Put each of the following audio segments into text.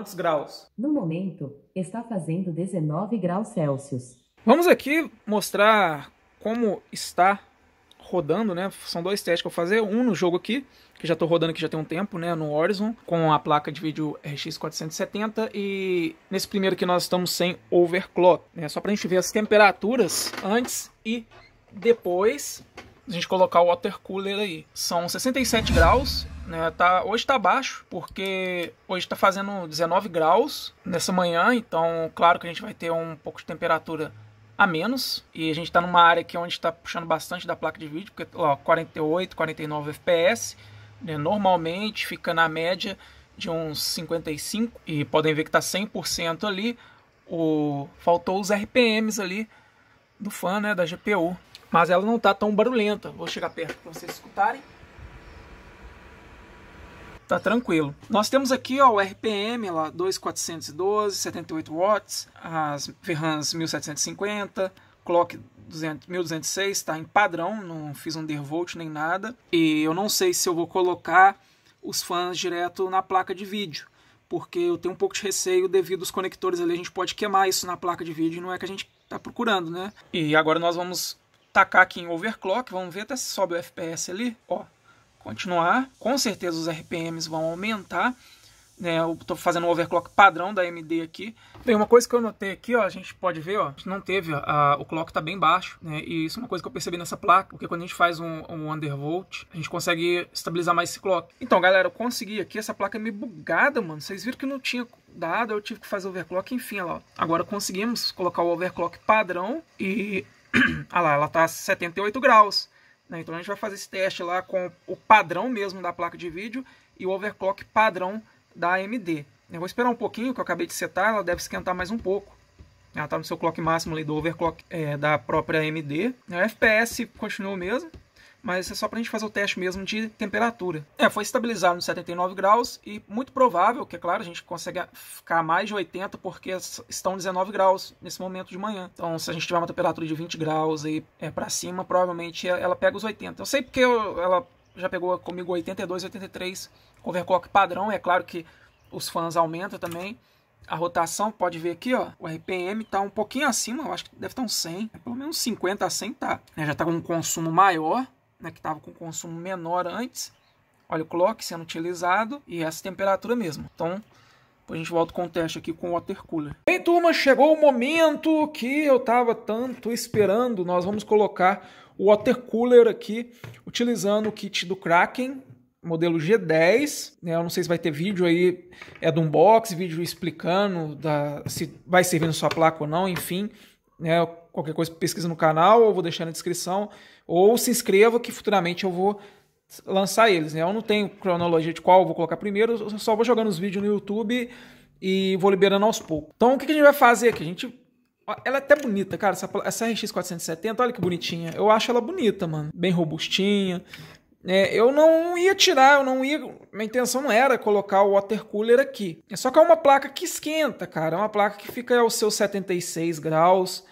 quantos graus? No momento, está fazendo 19 graus Celsius. Vamos aqui mostrar como está rodando, né? São dois testes que eu vou fazer, um no jogo aqui, que já estou rodando aqui já tem um tempo, né, no Horizon, com a placa de vídeo RX 470 e nesse primeiro aqui nós estamos sem overclock, né? Só para a gente ver as temperaturas antes e depois a gente colocar o water cooler aí. São 67 graus né? Tá, hoje está baixo, porque hoje está fazendo 19 graus nessa manhã, então claro que a gente vai ter um pouco de temperatura a menos. E a gente está numa área aqui onde está puxando bastante da placa de vídeo, porque ó, 48, 49 FPS. Né? Normalmente fica na média de uns 55 e podem ver que está 100% ali. O, faltou os RPMs ali do fã, né, da GPU. Mas ela não está tão barulhenta. Vou chegar perto para vocês escutarem. Tá tranquilo. Nós temos aqui ó, o RPM, lá, 2412, 78 watts, as Ferrans 1750, clock 200, 1206, está em padrão, não fiz undervolt nem nada. E eu não sei se eu vou colocar os fãs direto na placa de vídeo, porque eu tenho um pouco de receio devido aos conectores ali, a gente pode queimar isso na placa de vídeo, não é que a gente tá procurando, né? E agora nós vamos tacar aqui em overclock, vamos ver até se sobe o FPS ali, ó, continuar. Com certeza os RPMs vão aumentar. Né, eu estou fazendo um overclock padrão da AMD aqui. Bem, uma coisa que eu notei aqui, ó, a gente pode ver, ó, não teve, a, o clock está bem baixo, né, e isso é uma coisa que eu percebi nessa placa, porque quando a gente faz um, um, undervolt, a gente consegue estabilizar mais esse clock. Então, galera, eu consegui aqui, essa placa é meio bugada, mano, vocês viram que não tinha dado, eu tive que fazer overclock, enfim, lá, ó. agora conseguimos colocar o overclock padrão e, ah lá, ela tá 78 graus. Né? Então a gente vai fazer esse teste lá com o padrão mesmo da placa de vídeo e o overclock padrão da AMD. Eu vou esperar um pouquinho que eu acabei de setar, ela deve esquentar mais um pouco. Ela está no seu clock máximo ali do overclock é, da própria AMD. O FPS continua o mesmo, mas é só para a gente fazer o teste mesmo de temperatura. É, foi estabilizado nos 79 graus e muito provável que, é claro, a gente consegue ficar mais de 80 porque estão 19 graus nesse momento de manhã. Então, se a gente tiver uma temperatura de 20 graus e é para cima, provavelmente ela pega os 80. Eu sei porque eu, ela já pegou comigo 82, 83 overclock padrão, é claro que os fãs aumentam também. A rotação, pode ver aqui, ó, o RPM tá um pouquinho acima, eu acho que deve estar tá uns 100, pelo menos 50 a 100 tá. É, já tá com um consumo maior, né, que estava com consumo menor antes, olha o clock sendo utilizado e essa temperatura mesmo. Então, a gente volta com o teste aqui com o water cooler. Bem, turma, chegou o momento que eu estava tanto esperando. Nós vamos colocar o water cooler aqui, utilizando o kit do Kraken, modelo G10. Né? Eu não sei se vai ter vídeo aí, é do unbox, vídeo explicando da, se vai servir na sua placa ou não, enfim. Né? Eu qualquer coisa pesquisa no canal, ou vou deixar na descrição, ou se inscreva que futuramente eu vou lançar eles. Né? Eu não tenho cronologia de qual vou colocar primeiro, eu só vou jogando os vídeos no YouTube e vou liberando aos poucos. Então o que a gente vai fazer aqui? A gente. Ela é até bonita, cara. Essa, essa RX 470, olha que bonitinha. Eu acho ela bonita, mano. Bem robustinha. É, eu não ia tirar, eu não ia. Minha intenção não era colocar o water cooler aqui. É só que é uma placa que esquenta, cara. É uma placa que fica aos seus 76 graus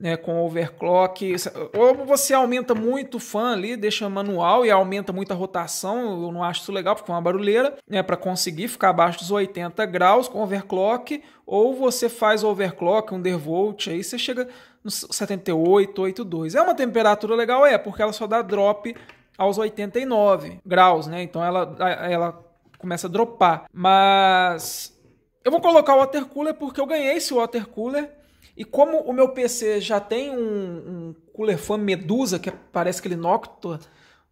né, com overclock. Ou você aumenta muito o fan ali, deixa manual e aumenta muito a rotação, eu não acho isso legal porque é uma barulheira, né, para conseguir ficar abaixo dos 80 graus com overclock, ou você faz overclock, undervolt, aí você chega no 78, 82. É uma temperatura legal, é, porque ela só dá drop aos 89 graus, né? Então ela ela começa a dropar. Mas eu vou colocar o water cooler porque eu ganhei esse water cooler e como o meu PC já tem um, um cooler fan Medusa, que parece aquele Noctua,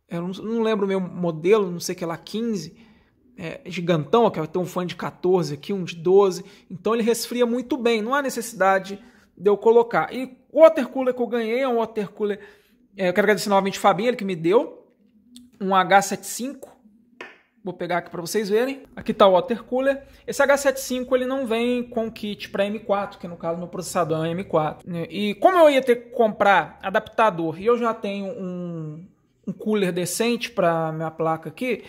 eu não, não lembro o meu modelo, não sei que é lá, 15, é, gigantão, que tem um fã de 14 aqui, um de 12, então ele resfria muito bem, não há necessidade de eu colocar. E o water cooler que eu ganhei é um water cooler, é, eu quero agradecer novamente o Fabinho, ele que me deu, um H75, Vou pegar aqui para vocês verem. Aqui está o water cooler. Esse H75 ele não vem com kit para M4, que no caso meu processador é M4. E como eu ia ter que comprar adaptador e eu já tenho um, um cooler decente para minha placa aqui,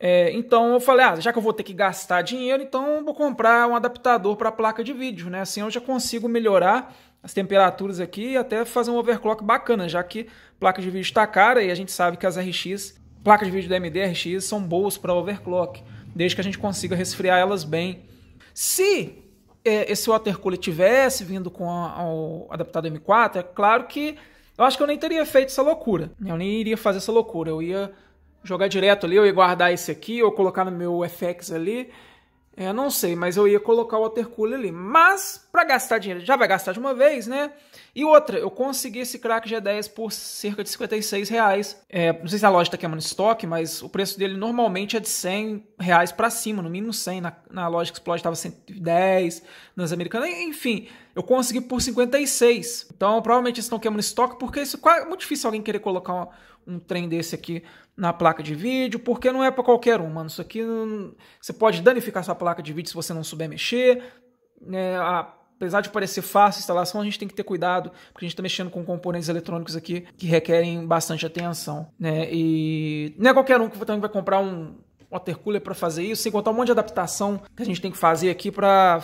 é, então eu falei, ah, já que eu vou ter que gastar dinheiro, então vou comprar um adaptador para a placa de vídeo, né? Assim eu já consigo melhorar as temperaturas aqui e até fazer um overclock bacana, já que placa de vídeo está cara e a gente sabe que as RX Placas de vídeo da AMD RX são boas para overclock, desde que a gente consiga resfriar elas bem. Se é, esse watercooler tivesse vindo com o adaptador M4, é claro que eu acho que eu nem teria feito essa loucura. Eu nem iria fazer essa loucura. Eu ia jogar direto ali, eu ia guardar esse aqui, ou colocar no meu FX ali é, eu não sei, mas eu ia colocar o watercooler ali. Mas, para gastar dinheiro, já vai gastar de uma vez, né? E outra, eu consegui esse crack G10 por cerca de 56 reais. É, não sei se a loja está queimando estoque, mas o preço dele normalmente é de 100 reais para cima, no mínimo 100. Na, na loja que explode estava 110, nas americanas, enfim. Eu consegui por 56. Então, provavelmente eles estão queimando estoque, porque isso é muito difícil alguém querer colocar uma um trem desse aqui na placa de vídeo, porque não é para qualquer um, mano. Isso aqui não... Hum, você pode danificar sua placa de vídeo se você não souber mexer. É, apesar de parecer fácil a instalação, a gente tem que ter cuidado, porque a gente está mexendo com componentes eletrônicos aqui que requerem bastante atenção. Né? E não é qualquer um que também vai comprar um water cooler para fazer isso, sem contar um monte de adaptação que a gente tem que fazer aqui para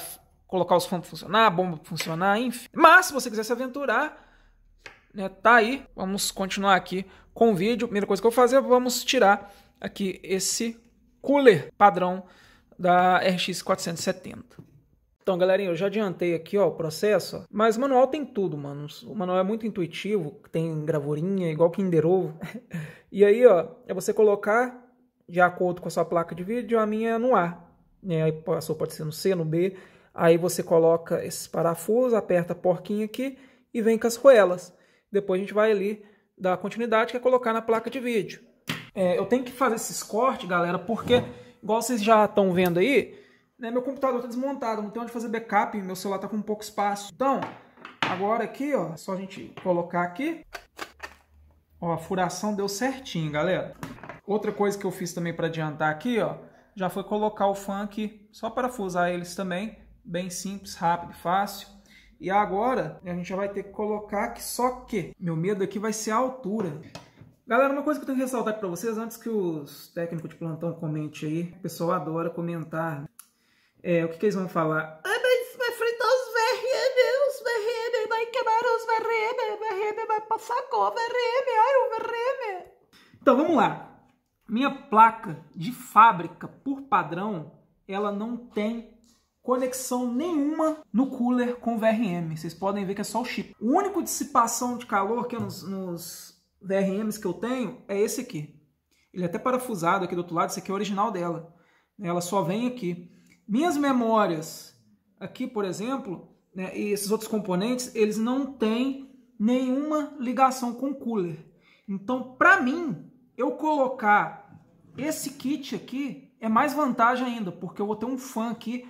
colocar os fãs funcionar, a bomba funcionar, enfim. Mas se você quiser se aventurar, né, tá aí. Vamos continuar aqui com vídeo. Primeira coisa que eu vou fazer, é vamos tirar aqui esse cooler padrão da RX 470. Então, galerinha, eu já adiantei aqui ó, o processo, ó. mas o manual tem tudo, mano. O manual é muito intuitivo, tem gravurinha, igual Kinder Ovo. e aí, ó, é você colocar de acordo com a sua placa de vídeo, a minha é no A. Né? Aí passou, pode ser no C, no B. Aí você coloca esses parafusos, aperta a porquinha aqui e vem com as roelas. Depois a gente vai ali da continuidade, que é colocar na placa de vídeo. É, eu tenho que fazer esses cortes, galera, porque, igual vocês já estão vendo aí, né, meu computador está desmontado, não tem onde fazer backup, meu celular está com pouco espaço. Então, agora aqui, ó, é só a gente colocar aqui. Ó, a furação deu certinho, galera. Outra coisa que eu fiz também para adiantar aqui, ó, já foi colocar o funk, só parafusar eles também, bem simples, rápido, fácil. E agora a gente já vai ter que colocar que só que meu medo aqui vai ser a altura. Galera, uma coisa que eu tenho que ressaltar para vocês antes que os técnicos de plantão comente aí, o pessoal adora comentar. É, o que, que eles vão falar? Ah, é mas vai fritar os verreme, os vai quebrar os verreme, verreme vai passar cor, verreme, olha o verreme. Então vamos lá. Minha placa de fábrica, por padrão, ela não tem conexão nenhuma no cooler com VRM. Vocês podem ver que é só o chip. O único dissipação de calor que é nos, nos VRMs que eu tenho é esse aqui. Ele é até parafusado aqui do outro lado, esse aqui é o original dela. Ela só vem aqui. Minhas memórias aqui, por exemplo, né, e esses outros componentes, eles não têm nenhuma ligação com o cooler. Então, para mim, eu colocar esse kit aqui é mais vantagem ainda, porque eu vou ter um fã aqui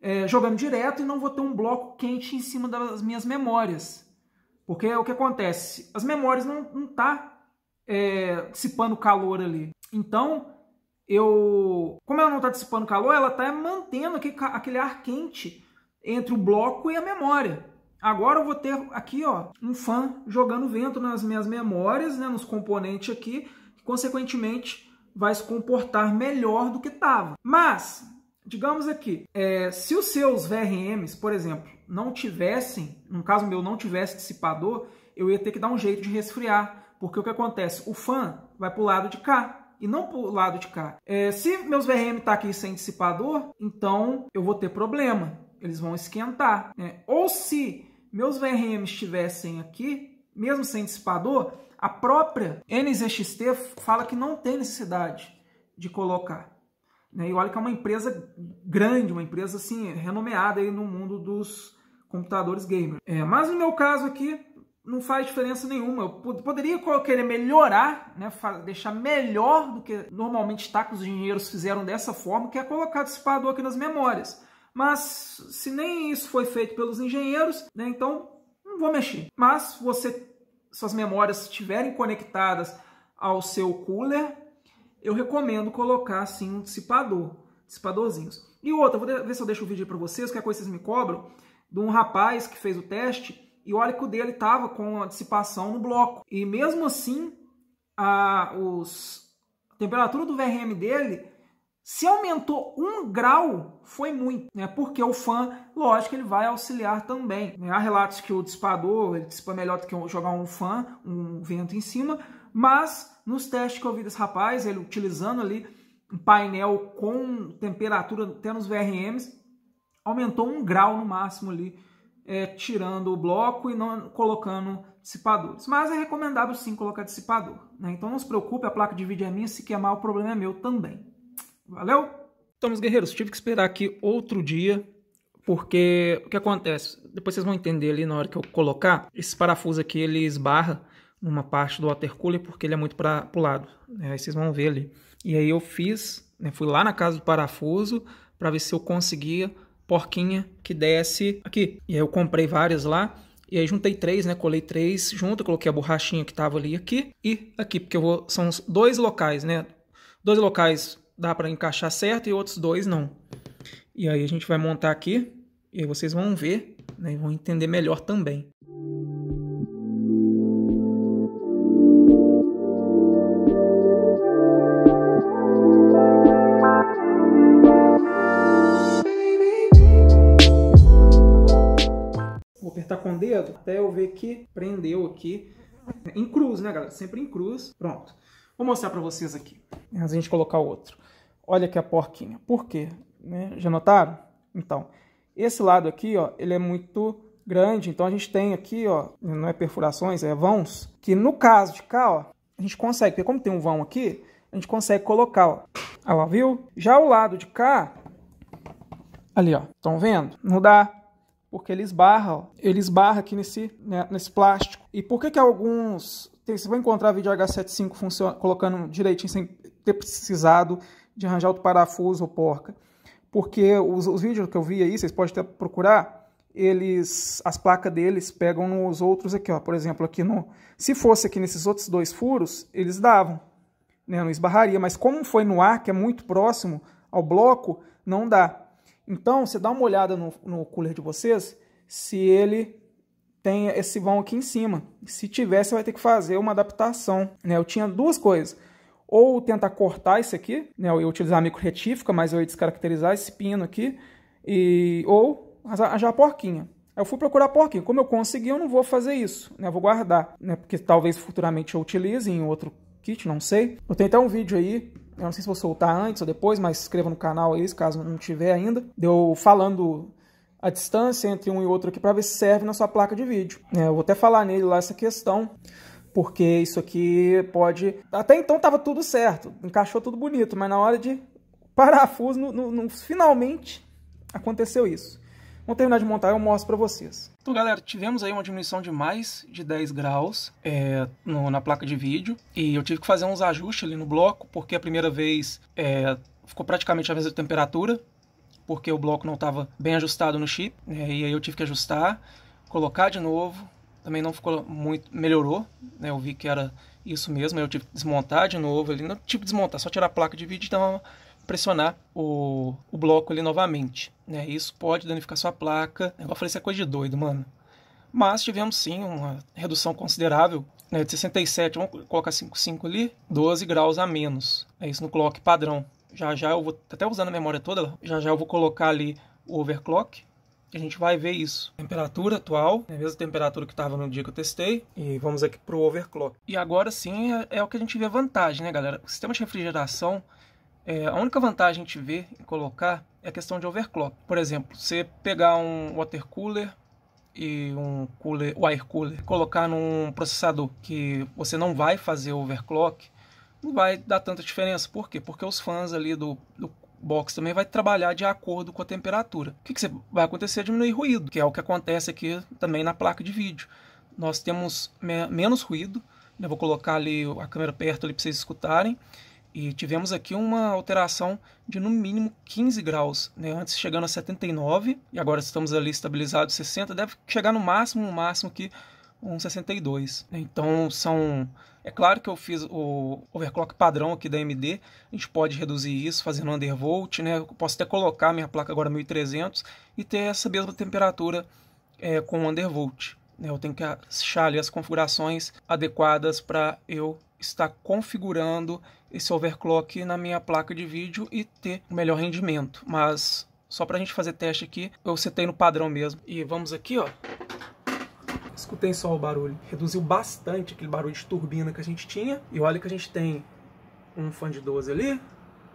é, jogando direto e não vou ter um bloco quente em cima das minhas memórias. Porque é o que acontece? As memórias não, estão tá é, dissipando calor ali. Então, eu. Como ela não está dissipando calor, ela está mantendo aquele, aquele ar quente entre o bloco e a memória. Agora eu vou ter aqui ó, um fan jogando vento nas minhas memórias, né, nos componentes aqui, que consequentemente vai se comportar melhor do que estava. Mas digamos aqui, é, se os seus VRMs, por exemplo, não tivessem, no caso meu, não tivesse dissipador, eu ia ter que dar um jeito de resfriar, porque o que acontece? O fan vai para o lado de cá e não para o lado de cá. É, se meus VRM tá aqui sem dissipador, então eu vou ter problema, eles vão esquentar. Né? Ou se meus VRM estivessem aqui, mesmo sem dissipador, a própria NZXT fala que não tem necessidade de colocar. Né? E olha que é uma empresa grande, uma empresa assim, renomeada aí no mundo dos computadores gamer. É, mas no meu caso aqui, não faz diferença nenhuma. Eu poderia querer melhorar, né, deixar melhor do que normalmente está que os engenheiros fizeram dessa forma, que é colocar dissipador aqui nas memórias. Mas se nem isso foi feito pelos engenheiros, né, então não vou mexer. Mas se você, suas memórias estiverem conectadas ao seu cooler, eu recomendo colocar assim um dissipador, dissipadorzinhos. E outra, vou ver se eu deixo o vídeo para vocês, que a é coisa vocês me cobram, de um rapaz que fez o teste e olha que o dele estava com a dissipação no bloco. E mesmo assim, a, os, a temperatura do VRM dele se aumentou um grau, foi muito, né? Porque o fã, lógico, ele vai auxiliar também. Né? Há relatos que o dissipador ele dissipa melhor do que jogar um fã, um vento em cima, mas nos testes que eu vi desse rapaz, ele utilizando ali um painel com temperatura até nos VRMs, aumentou um grau no máximo ali, é, tirando o bloco e não colocando dissipadores. Mas é recomendável sim colocar dissipador. Né? Então não se preocupe, a placa de vídeo é minha, se queimar o problema é meu também. Valeu? Então, meus guerreiros, tive que esperar aqui outro dia, porque o que acontece? Depois vocês vão entender ali na hora que eu colocar, esse parafuso aqui ele esbarra numa parte do water cooler porque ele é muito para o lado. Né? Aí vocês vão ver ali. E aí eu fiz, né? fui lá na casa do parafuso para ver se eu conseguia porquinha que desse aqui. E aí eu comprei várias lá. E aí juntei três, né? Colei três junto, coloquei a borrachinha que tava ali aqui e aqui, porque eu vou. São dois locais, né? Dois locais dá para encaixar certo e outros dois não. E aí a gente vai montar aqui e aí vocês vão ver, né? Vão entender melhor também. tá com o dedo, até eu ver que prendeu aqui. Em cruz, né, galera? Sempre em cruz. Pronto. Vou mostrar para vocês aqui. Antes a gente colocar o outro. Olha aqui a porquinha. Por quê? Né? Já notaram? Então, esse lado aqui, ó, ele é muito grande. Então a gente tem aqui, ó, não é perfurações, é vãos. Que no caso de cá, ó, a gente consegue, porque como tem um vão aqui, a gente consegue colocar, ó. Olha lá, viu? Já o lado de cá, ali, ó, estão vendo? Não dá porque ele esbarra, ó. ele esbarra aqui nesse, né, nesse plástico. E por que que alguns, você vai encontrar vídeo H75 funciona, colocando direitinho sem ter precisado de arranjar outro parafuso ou porca? Porque os, os vídeos que eu vi aí, vocês podem até procurar, eles, as placas deles pegam nos outros aqui, ó. por exemplo, aqui no, se fosse aqui nesses outros dois furos, eles davam, né, não esbarraria, mas como foi no ar, que é muito próximo ao bloco, não dá. Então, você dá uma olhada no, no cooler de vocês, se ele tem esse vão aqui em cima. Se tiver, você vai ter que fazer uma adaptação. Né? Eu tinha duas coisas. Ou tentar cortar isso aqui, né? eu ia utilizar a micro retífica, mas eu ia descaracterizar esse pino aqui, e ou arranjar a porquinha. Eu fui procurar a porquinha. Como eu consegui, eu não vou fazer isso, né? Eu vou guardar, né? Porque talvez futuramente eu utilize em outro kit, não sei. Eu tenho até um vídeo aí eu não sei se vou soltar antes ou depois, mas inscreva no canal aí, caso não tiver ainda. Deu falando a distância entre um e outro aqui para ver se serve na sua placa de vídeo. É, eu vou até falar nele lá essa questão, porque isso aqui pode... Até então estava tudo certo, encaixou tudo bonito, mas na hora de parafuso, no, no, no finalmente aconteceu isso. Vou terminar de montar e eu mostro para vocês. Então, galera, tivemos aí uma diminuição de mais de 10 graus é, no, na placa de vídeo. E eu tive que fazer uns ajustes ali no bloco, porque a primeira vez é, ficou praticamente a mesma temperatura, porque o bloco não estava bem ajustado no chip. Né? e aí eu tive que ajustar, colocar de novo. Também não ficou muito... melhorou. Né, eu vi que era isso mesmo. Aí eu tive que desmontar de novo. Ali, não tive que desmontar, só tirar a placa de vídeo e dar uma pressionar o, o bloco ali novamente. Né? Isso pode danificar sua placa. É eu falei, isso é coisa de doido, mano. Mas tivemos sim uma redução considerável né, de 67, vamos colocar 5,5 ali, 12 graus a menos. É isso no clock padrão. Já já eu vou, até usando a memória toda, já já eu vou colocar ali o overclock. a gente vai ver isso. Temperatura atual, é né, a mesma temperatura que estava no dia que eu testei. E vamos aqui para o overclock. E agora sim é, é o que a gente vê vantagem, né, galera? O sistema de refrigeração é, a única vantagem que ver vê em colocar é a questão de overclock. Por exemplo, você pegar um water cooler e um cooler, wire cooler, colocar num processador que você não vai fazer overclock, não vai dar tanta diferença. Por quê? Porque os fãs ali do, do box também vai trabalhar de acordo com a temperatura. O que, que vai acontecer? Diminuir ruído, que é o que acontece aqui também na placa de vídeo. Nós temos me menos ruído, eu né? vou colocar ali a câmera perto para vocês escutarem, e tivemos aqui uma alteração de no mínimo 15 graus, né? antes chegando a 79 e agora estamos ali estabilizados 60, deve chegar no máximo, no máximo que um 62. Então são. É claro que eu fiz o overclock padrão aqui da AMD, a gente pode reduzir isso fazendo undervolt, né? Eu posso até colocar minha placa agora 1300 e ter essa mesma temperatura é, com undervolt. Né? Eu tenho que achar ali as configurações adequadas para eu estar configurando esse overclock na minha placa de vídeo e ter um melhor rendimento. Mas só para a gente fazer teste aqui, eu setei no padrão mesmo. E vamos aqui, ó. Escutem só o barulho. Reduziu bastante aquele barulho de turbina que a gente tinha. E olha que a gente tem um fã de 12 ali,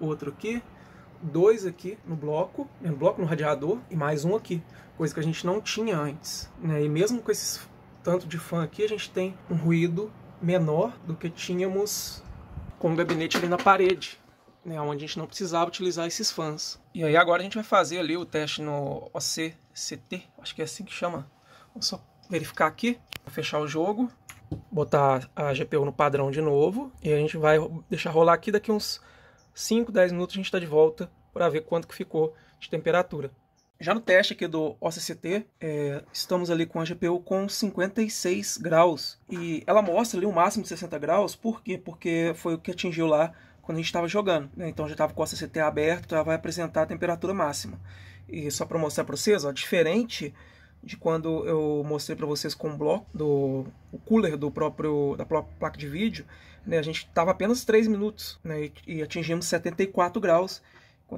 outro aqui, dois aqui no bloco, né, no bloco, no radiador, e mais um aqui, coisa que a gente não tinha antes. Né? E mesmo com esses tanto de fã aqui, a gente tem um ruído menor do que tínhamos com um gabinete ali na parede, né, onde a gente não precisava utilizar esses fãs. E aí agora a gente vai fazer ali o teste no OCCT, acho que é assim que chama. Vamos só verificar aqui, fechar o jogo, botar a GPU no padrão de novo, e a gente vai deixar rolar aqui daqui uns 5, 10 minutos a gente está de volta para ver quanto que ficou de temperatura. Já no teste aqui do OCCT, é, estamos ali com a GPU com 56 graus. E ela mostra ali o um máximo de 60 graus, por quê? Porque foi o que atingiu lá quando a gente estava jogando. Né? Então já estava com o OCCT aberto, então ela vai apresentar a temperatura máxima. E só para mostrar para vocês, ó, diferente de quando eu mostrei para vocês com o bloco do o cooler do próprio da própria placa de vídeo, né, a gente estava apenas 3 minutos né, e, e atingimos 74 graus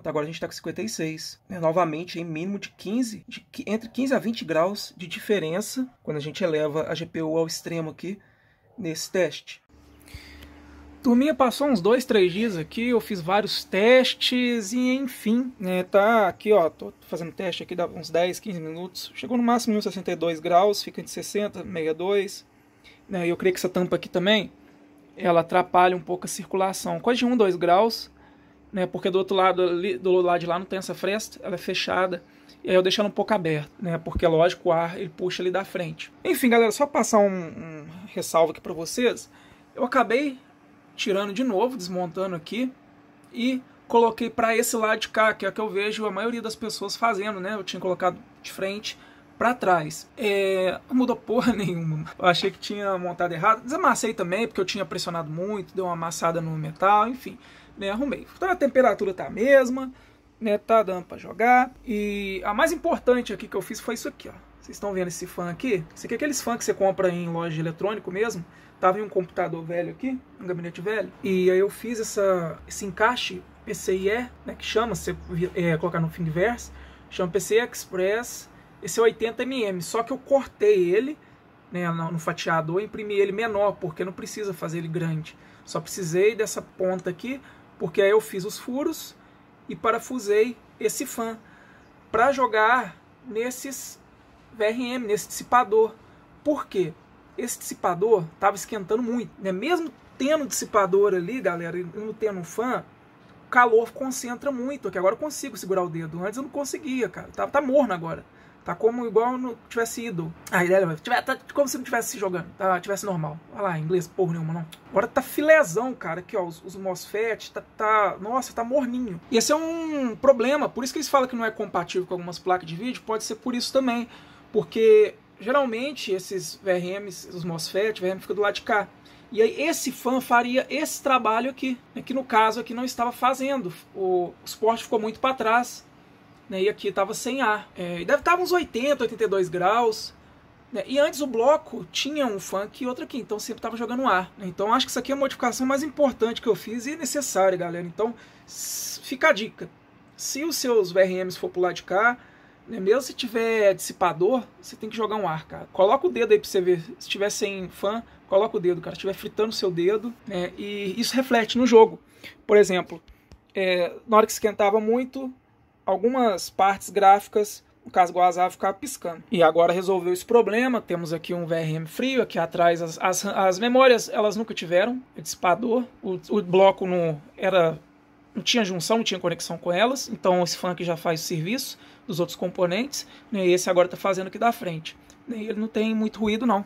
agora a gente está com 56. Né? Novamente, em mínimo de 15, de, entre 15 a 20 graus de diferença quando a gente eleva a GPU ao extremo aqui nesse teste. Turminha, passou uns dois, três dias aqui, eu fiz vários testes e enfim, né, tá aqui ó, tô fazendo teste aqui, dá uns 10, 15 minutos, chegou no máximo 62 graus, fica entre 60, 62, né, eu creio que essa tampa aqui também, ela atrapalha um pouco a circulação, quase de 1, 2 graus, né? Porque do outro lado ali, do lado de lá não tem essa fresta, ela é fechada. E aí eu deixo ela um pouco aberta, né? Porque lógico, o ar ele puxa ali da frente. Enfim, galera, só passar um, um ressalvo aqui para vocês. Eu acabei tirando de novo, desmontando aqui e coloquei para esse lado de cá, que é o que eu vejo a maioria das pessoas fazendo, né? Eu tinha colocado de frente para trás. É, não mudou porra nenhuma. Eu achei que tinha montado errado. Desamassei também, porque eu tinha pressionado muito, deu uma amassada no metal, enfim né, arrumei. Então a temperatura tá a mesma, né, tá dando para jogar. E a mais importante aqui que eu fiz foi isso aqui, ó. Vocês estão vendo esse fã aqui? Esse aqui é aqueles fãs que você compra em loja eletrônico mesmo. Tava em um computador velho aqui, um gabinete velho. E aí eu fiz essa, esse encaixe PCIe, né, que chama, se você é, colocar no Thingiverse, chama PCIe Express, esse é 80mm, só que eu cortei ele né, no fatiador, imprimi ele menor, porque não precisa fazer ele grande. Só precisei dessa ponta aqui porque aí eu fiz os furos e parafusei esse fan para jogar nesses VRM, nesse dissipador. Por quê? Esse dissipador estava esquentando muito, né? Mesmo tendo dissipador ali, galera, e não tendo um fan, o calor concentra muito, que agora eu consigo segurar o dedo. Antes eu não conseguia, cara. Tá, tá morno agora. Tá como igual não tivesse ido. A ideia vai. Tá, como se não tivesse jogando. Tá, tivesse normal. Olha lá, inglês, porra nenhuma, não. Agora tá filezão, cara. Aqui, ó, os, os MOSFET, tá, tá. Nossa, tá morninho. E esse é um problema. Por isso que eles falam que não é compatível com algumas placas de vídeo. Pode ser por isso também. Porque geralmente esses VRMs, os MOSFET, o VRM fica do lado de cá. E aí esse fã faria esse trabalho aqui, é que no caso aqui não estava fazendo. O, o suporte ficou muito para trás né, e aqui estava sem ar. É, deve estar uns 80, 82 graus. Né, e antes o bloco tinha um funk e outro aqui, então sempre estava jogando ar. Né? então acho que isso aqui é a modificação mais importante que eu fiz e necessária, galera. Então fica a dica. Se os seus VRMs for pular de cá, né, mesmo se tiver dissipador, você tem que jogar um ar, cara. Coloca o dedo aí para você ver. Se tiver sem fã, coloca o dedo, cara. Se tiver fritando o seu dedo, né, e isso reflete no jogo. Por exemplo, é, na hora que esquentava muito, algumas partes gráficas o Casgo Azar ficar piscando. E agora resolveu esse problema, temos aqui um VRM frio, aqui atrás as, as, as memórias elas nunca tiveram é dissipador, o, o bloco não era não tinha junção, não tinha conexão com elas, então esse funk já faz o serviço dos outros componentes, né, e esse agora está fazendo aqui da frente. E ele não tem muito ruído não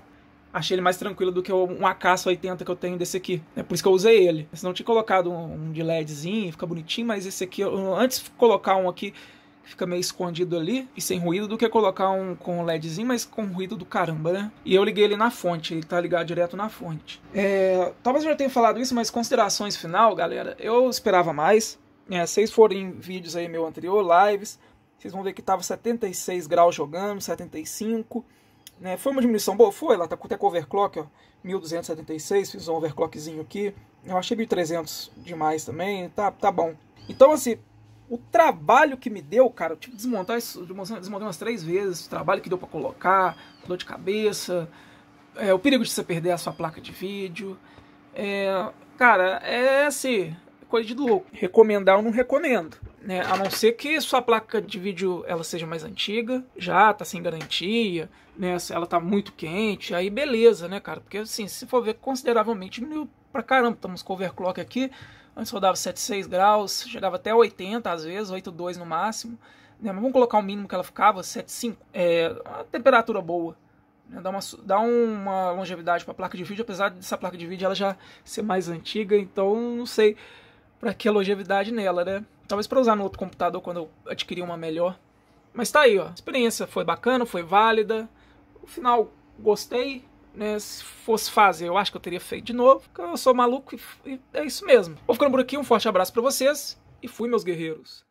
achei ele mais tranquilo do que um acaso 80 que eu tenho desse aqui. É por isso que eu usei ele. Se não tinha colocado um, um de LEDzinho, fica bonitinho, mas esse aqui, eu, antes de colocar um aqui fica meio escondido ali e sem ruído do que colocar um com LEDzinho, mas com ruído do caramba, né? E eu liguei ele na fonte, ele tá ligado direto na fonte. É, talvez eu já tenha falado isso, mas considerações final, galera. Eu esperava mais. É, vocês foram em vídeos aí meu anterior, lives, vocês vão ver que tava 76 graus jogando, 75 graus né? Foi uma diminuição boa? Foi, lá tá até com overclock, ó, 1276, fiz um overclockzinho aqui. Eu achei 1300 demais também, tá, tá bom. Então, assim, o trabalho que me deu, cara, tipo, desmontar isso, desmontei umas três vezes, o trabalho que deu para colocar, dor de cabeça, é, o perigo de você perder a sua placa de vídeo. É, cara, é assim, coisa de louco. Recomendar eu não recomendo né? A não ser que sua placa de vídeo ela seja mais antiga, já tá sem garantia, né? Ela tá muito quente, aí beleza, né, cara? Porque assim, se for ver consideravelmente diminuiu pra caramba, estamos com overclock aqui, antes rodava 76 graus, chegava até 80 às vezes, 82 no máximo, né? Mas vamos colocar o mínimo que ela ficava, 75, é uma temperatura boa. Né? Dá, uma, dá uma longevidade para a placa de vídeo, apesar dessa placa de vídeo ela já ser mais antiga, então não sei para que longevidade nela, né? Talvez para usar no outro computador quando eu adquirir uma melhor. Mas tá aí, ó. A experiência foi bacana, foi válida. No final, gostei. Né? Se fosse fazer, eu acho que eu teria feito de novo. Porque eu sou maluco e, e é isso mesmo. Vou ficando por aqui. Um forte abraço para vocês. E fui, meus guerreiros.